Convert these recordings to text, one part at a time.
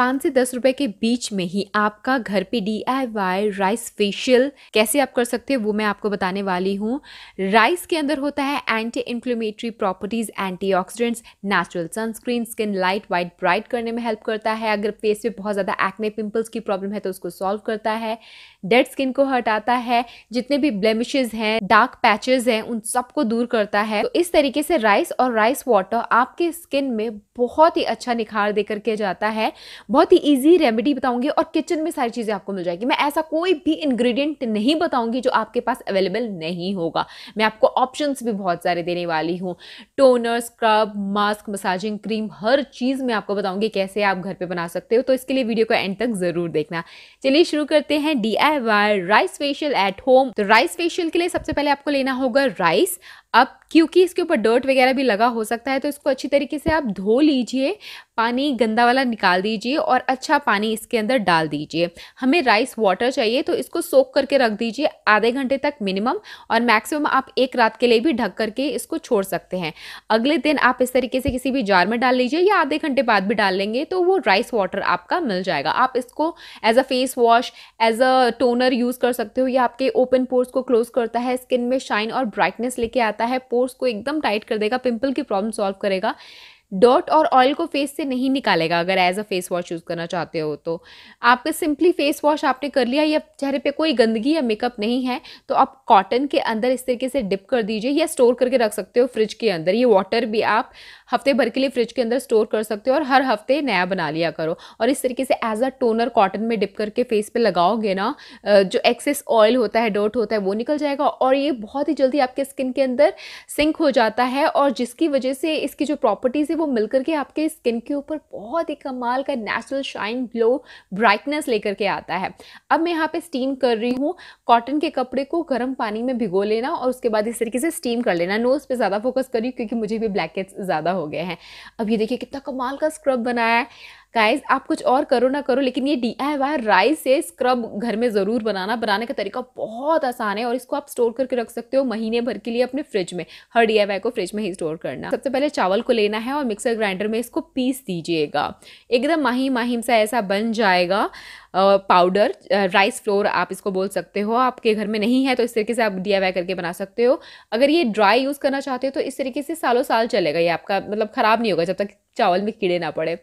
पाँच से दस रुपए के बीच में ही आपका घर पे डी राइस फेशियल कैसे आप कर सकते हैं वो मैं आपको बताने वाली हूँ राइस के अंदर होता है anti inflammatory properties anti oxidants natural sunscreen skin light white bright करने में हेल्प करता है अगर फेस पे बहुत ज़्यादा एक्ने पिम्पल्स की प्रॉब्लम है तो उसको सॉल्व करता है डेड स्किन को हटाता है जितने भी ब्लेमिशेज हैं डार्क पैचेज हैं उन सबको दूर करता है तो इस तरीके से राइस और राइस वाटर आपके स्किन में बहुत ही अच्छा निखार देकर के जाता है बहुत ही ईजी रेमेडी बताऊंगी और किचन में सारी चीज़ें आपको मिल जाएगी मैं ऐसा कोई भी इंग्रेडिएंट नहीं बताऊंगी जो आपके पास अवेलेबल नहीं होगा मैं आपको ऑप्शंस भी बहुत सारे देने वाली हूँ toner scrub mask massaging cream हर चीज़ मैं आपको बताऊँगी कैसे आप घर पर बना सकते हो तो इसके लिए वीडियो को एंड तक ज़रूर देखना चलिए शुरू करते हैं the rice facial at home तो राइस फेशियल के लिए सबसे पहले आपको लेना होगा राइस अब क्योंकि इसके ऊपर डर्ट वगैरह भी लगा हो सकता है तो इसको अच्छी तरीके से आप धो लीजिए पानी गंदा वाला निकाल दीजिए और अच्छा पानी इसके अंदर डाल दीजिए हमें राइस वाटर चाहिए तो इसको सोख करके रख दीजिए आधे घंटे तक मिनिमम और मैक्सिमम आप एक रात के लिए भी ढक करके इसको छोड़ सकते हैं अगले दिन आप इस तरीके से किसी भी जार में डाल लीजिए या आधे घंटे बाद भी डाल लेंगे तो वो राइस वाटर आपका मिल जाएगा आप इसको as a face wash as a toner use कर सकते हो या आपके ओपन पोर्स को क्लोज करता है स्किन में शाइन और ब्राइटनेस लेके आता जाता है पोर्स को एकदम टाइट कर देगा पिंपल की प्रॉब्लम सॉल्व करेगा डॉट और ऑयल को फेस से नहीं निकालेगा अगर as a face wash use करना चाहते हो तो आपका सिंपली फेस वॉश आपने कर लिया या चेहरे पे कोई गंदगी या मेकअप नहीं है तो आप कॉटन के अंदर इस तरीके से डिप कर दीजिए या स्टोर करके रख सकते हो फ्रिज के अंदर ये वाटर भी आप हफ्ते भर के लिए फ्रिज के अंदर स्टोर कर सकते हो और हर हफ्ते नया बना लिया करो और इस तरीके से एज अ टोनर कॉटन में डिप करके फेस पे लगाओगे ना जो एक्सेस ऑयल होता है डोट होता है वो निकल जाएगा और ये बहुत ही जल्दी आपके स्किन के अंदर सिंक हो जाता है और जिसकी वजह से इसकी जो प्रॉपर्टीज़ है वो मिल करके आपके स्किन के ऊपर बहुत ही कमाल का नेचुरल शाइन ग्लो ब्राइटनेस लेकर के आता है अब मैं यहाँ पे स्टीम कर रही हूँ कॉटन के कपड़े को गर्म पानी में भिगो लेना और उसके बाद इस तरीके से स्टीम कर लेना नोज़ पे ज़्यादा फोकस करी क्योंकि मुझे भी ब्लैकेट्स ज़्यादा हो गए हैं अब ये देखिए कितना कमाल का स्क्रब बनाया है गाइज आप कुछ और करो ना करो लेकिन ये डी आई वाई राइस से स्क्रब घर में ज़रूर बनाना बनाने का तरीका बहुत आसान है और इसको आप स्टोर करके रख सकते हो महीने भर के लिए अपने फ्रिज में हर डी आई वाई को फ्रिज में ही स्टोर करना सबसे पहले चावल को लेना है और मिक्सर ग्राइंडर में इसको पीस दीजिएगा एकदम माहिम माहिम सा ऐसा बन जाएगा पाउडर राइस फ्लोर आप इसको बोल सकते हो आपके घर में नहीं है तो इस तरीके से आप डी करके बना सकते हो अगर ये ड्राई यूज़ करना चाहते हो तो इस तरीके से सालों साल चलेगा ये आपका मतलब ख़राब नहीं होगा जब तक चावल में कीड़े ना पड़े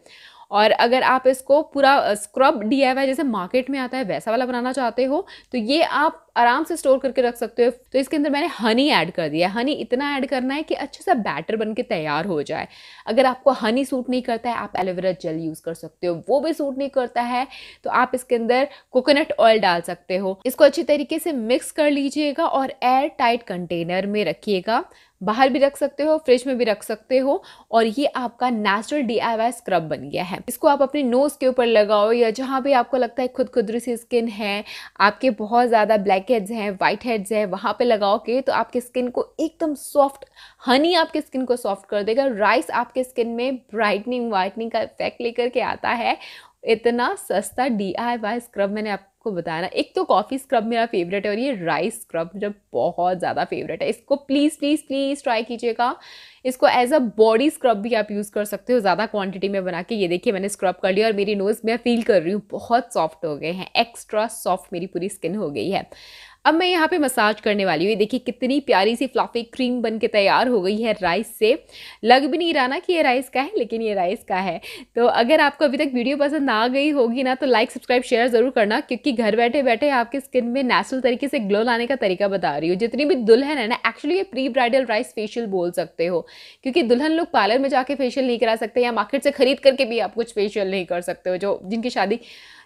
और अगर आप इसको पूरा स्क्रब डी जैसे मार्केट में आता है वैसा वाला बनाना चाहते हो तो ये आप आराम से स्टोर करके रख सकते हो तो इसके अंदर मैंने हनी ऐड कर दिया हनी इतना ऐड करना है कि अच्छे सा बैटर बन के तैयार हो जाए अगर आपको हनी सूट नहीं करता है आप एलोवेरा जेल यूज़ कर सकते हो वो भी सूट नहीं करता है तो आप इसके अंदर कोकोनट ऑयल डाल सकते हो इसको अच्छी तरीके से मिक्स कर लीजिएगा और एयर टाइट कंटेनर में रखिएगा बाहर भी रख सकते हो फ्रिज में भी रख सकते हो और ये आपका नेचुरल डी स्क्रब बन गया है इसको आप अपने नोज के ऊपर लगाओ या जहाँ भी आपको लगता है खुद खुदरी सी स्किन है आपके बहुत ज़्यादा ब्लैक ब्लैक हेड्स हैं वाइट हेड्स हैं वहाँ पे के तो आपकी स्किन को एकदम सॉफ्ट हनी आपकी स्किन को सॉफ्ट कर देगा राइस आपके स्किन में ब्राइटनिंग वाइटनिंग का इफेक्ट लेकर के आता है इतना सस्ता डी आई वाई स्क्रब मैंने आपको बताया ना एक तो कॉफ़ी स्क्रब मेरा फेवरेट है और ये राइस स्क्रब जब बहुत ज़्यादा फेवरेट है इसको प्लीज़ प्लीज़ प्लीज़ ट्राई कीजिएगा इसको एज अ बॉडी स्क्रब भी आप यूज़ कर सकते हो ज़्यादा क्वांटिटी में बना के ये देखिए मैंने स्क्रब कर लिया और मेरी नोज़ मैं फील कर रही हूँ बहुत सॉफ्ट हो गए हैं एक्स्ट्रा सॉफ्ट मेरी पूरी स्किन हो गई है अब मैं यहाँ पे मसाज करने वाली हूँ ये देखिए कितनी प्यारी सी फ्लॉफी क्रीम बन के तैयार हो गई है राइस से लग भी नहीं रहा ना कि ये राइस का है लेकिन ये राइस का है तो अगर आपको अभी तक वीडियो पसंद आ गई होगी ना तो लाइक सब्सक्राइब शेयर ज़रूर करना क्योंकि घर बैठे बैठे आपके स्किन में नेचुरल तरीके से ग्लो लाने का तरीका बता रही हूँ जितनी भी दुल्हन है ना एक्चुअली ये प्री ब्राइडल राइस फेशियल बोल सकते हो क्योंकि दुल्हन लोग पार्लर में जाके फेशियल नहीं करा सकते या मार्केट से खरीद करके भी आप कुछ फेशियल नहीं कर सकते हो जो जिनकी शादी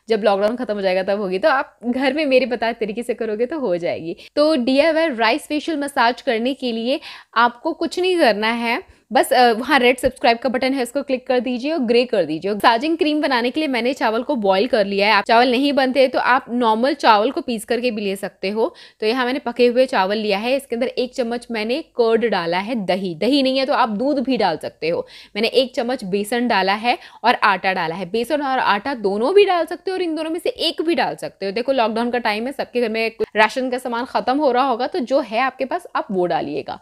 जब लॉकडाउन खत्म हो जाएगा तब होगी तो आप घर में मेरे बताए तरीके से करोगे तो हो जाएगी तो डी राइस फेशियल मसाज करने के लिए आपको कुछ नहीं करना है बस वहाँ रेड सब्सक्राइब का बटन है उसको क्लिक कर दीजिए और ग्रे कर दीजिए साजिंग क्रीम बनाने के लिए मैंने चावल को बॉईल कर लिया है आप चावल नहीं बनते तो आप नॉर्मल चावल को पीस करके भी ले सकते हो तो यहाँ मैंने पके हुए चावल लिया है इसके अंदर एक चम्मच मैंने कर्ड डाला है दही दही नहीं है तो आप दूध भी डाल सकते हो मैंने एक चम्मच बेसन डाला है और आटा डाला है बेसन और आटा दोनों भी डाल सकते हो और इन दोनों में से एक भी डाल सकते हो देखो लॉकडाउन का टाइम है सबके घर में राशन का सामान खत्म हो रहा होगा तो जो है आपके पास आप वो डालिएगा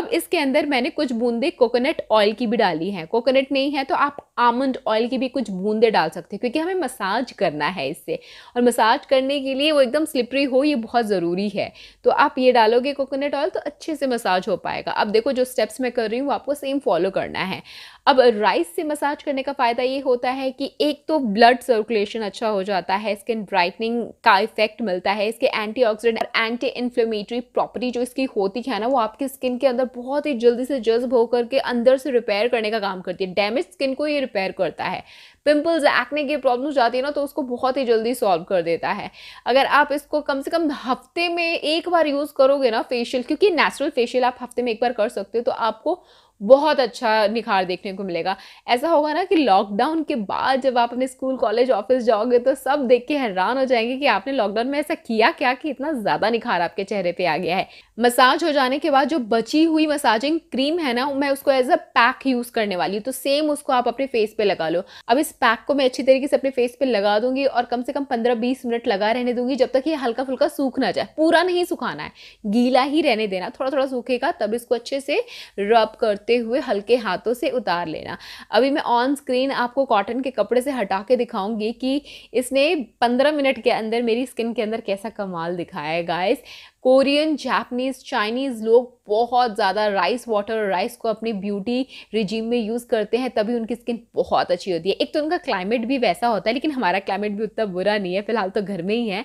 अब इसके अंदर मैंने कुछ बूंदे को कोकोनट ऑयल की भी डाली है कोकोनट नहीं है तो आप आमंड ऑयल की भी कुछ बूंदे डाल सकते हैं क्योंकि हमें मसाज करना है इससे और मसाज करने के लिए वो एकदम स्लिपरी हो ये बहुत ज़रूरी है तो आप ये डालोगे कोकोनट ऑयल तो अच्छे से मसाज हो पाएगा अब देखो जो स्टेप्स मैं कर रही हूँ वो आपको सेम फॉलो करना है अब राइस से मसाज करने का फ़ायदा ये होता है कि एक तो ब्लड सर्कुलेशन अच्छा हो जाता है स्किन ब्राइटनिंग का इफेक्ट मिलता है इसके एंटी ऑक्सीडेंट और एंटी इन्फ्लेमेटरी प्रॉपर्टी जो इसकी होती है ना वो आपकी स्किन के अंदर बहुत ही जल्दी से जज्ब होकर के अंदर से रिपेयर करने का काम करती है डैमेज स्किन को ये रिपेयर करता है पिंपल्स एक्ने की प्रॉब्लम जाती है ना तो उसको बहुत ही जल्दी सॉल्व कर देता है अगर आप इसको कम से कम हफ्ते में एक बार यूज़ करोगे ना फेशियल क्योंकि नेचुरल फेशियल आप हफ्ते में एक बार कर सकते हो तो आपको बहुत अच्छा निखार देखने को मिलेगा ऐसा होगा ना कि लॉकडाउन के बाद जब आप अपने स्कूल कॉलेज ऑफिस जाओगे तो सब देख के हैरान हो जाएंगे कि आपने लॉकडाउन में ऐसा किया क्या कि इतना ज़्यादा निखार आपके चेहरे पे आ गया है मसाज हो जाने के बाद जो बची हुई मसाजिंग क्रीम है ना मैं उसको एज अ पैक यूज़ करने वाली हूँ तो सेम उसको आप अपने फेस पे लगा लो अब इस पैक को मैं अच्छी तरीके से अपने फेस पे लगा दूंगी और कम से कम पंद्रह बीस मिनट लगा रहने दूंगी जब तक ये हल्का फुल्का सूख ना जाए पूरा नहीं सुखाना है गीला ही रहने देना थोड़ा थोड़ा सूखेगा तब इसको अच्छे से रब करते करते हुए हल्के हाथों से उतार लेना अभी मैं ऑन स्क्रीन आपको कॉटन के कपड़े से हटा के दिखाऊंगी कि इसने पंद्रह मिनट के अंदर मेरी स्किन के अंदर कैसा कमाल दिखाया है गाइस कोरियन जापनीज़ चाइनीज़ लोग बहुत ज़्यादा राइस वाटर और राइस को अपनी ब्यूटी रिजीम में यूज़ करते हैं तभी उनकी स्किन बहुत अच्छी होती है एक तो उनका क्लाइमेट भी वैसा होता है लेकिन हमारा क्लाइमेट भी उतना बुरा नहीं है फिलहाल तो घर में ही है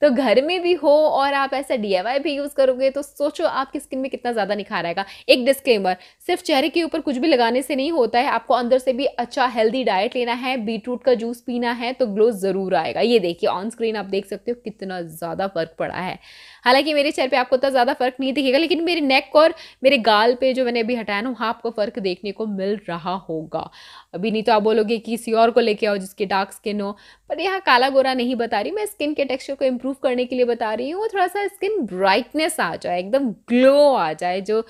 तो घर में भी हो और आप ऐसा डी भी यूज़ करोगे तो सोचो आपकी स्किन में कितना ज़्यादा निखार आएगा एक डिस्क्लेमर सिर्फ चेहरे के ऊपर कुछ भी लगाने से नहीं होता है आपको अंदर से भी अच्छा हेल्दी डाइट लेना है बीटरूट का जूस पीना है तो ग्लो ज़रूर आएगा ये देखिए ऑन स्क्रीन आप देख सकते हो कितना ज़्यादा फ़र्क पड़ा है हालांकि मेरे चेहरे पर आपको उतना ज़्यादा फ़र्क नहीं दिखेगा लेकिन मेरे नेक और मेरे गाल पर जो मैंने अभी हटाया ना वहाँ आपको फ़र्क देखने को मिल रहा होगा अभी नहीं तो आप बोलोगे किसी और को लेके आओ जिसकी डार्क स्किन हो पर यहाँ काला गोरा नहीं बता रही मैं स्किन के टेक्स्चर को इम्प्रूव करने के लिए बता रही हूँ थोड़ा सा स्किन ब्राइटनेस आ जाए एकदम ग्लो आ जाए जो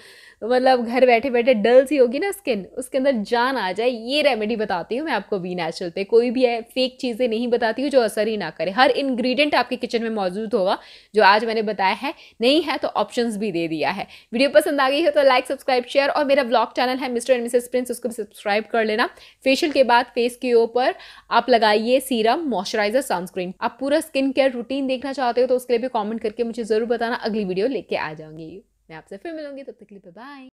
तो मतलब घर बैठे बैठे डल सी होगी ना स्किन उसके अंदर जान आ जाए ये रेमेडी बताती हूँ मैं आपको वी नेचुरल पे कोई भी है फेक चीज़ें नहीं बताती हूँ जो असर ही ना करे हर इंग्रेडिएंट आपके किचन में मौजूद होगा जो आज मैंने बताया है नहीं है तो ऑप्शंस भी दे दिया है वीडियो पसंद आ गई हो तो लाइक सब्सक्राइब शेयर और मेरा ब्लॉग चैनल है मिस्टर एंड मिसेस प्रिंस उसको भी सब्सक्राइब कर लेना फेशियल के बाद फेस के ऊपर आप लगाइए सीरम मॉइस्चराइजर सनस्क्रीन आप पूरा स्किन केयर रूटीन देखना चाहते हो तो उसके लिए भी कॉमेंट करके मुझे ज़रूर बताना अगली वीडियो लेके आ जाऊंगी מאפספים מלונגית, תתקלי ביי.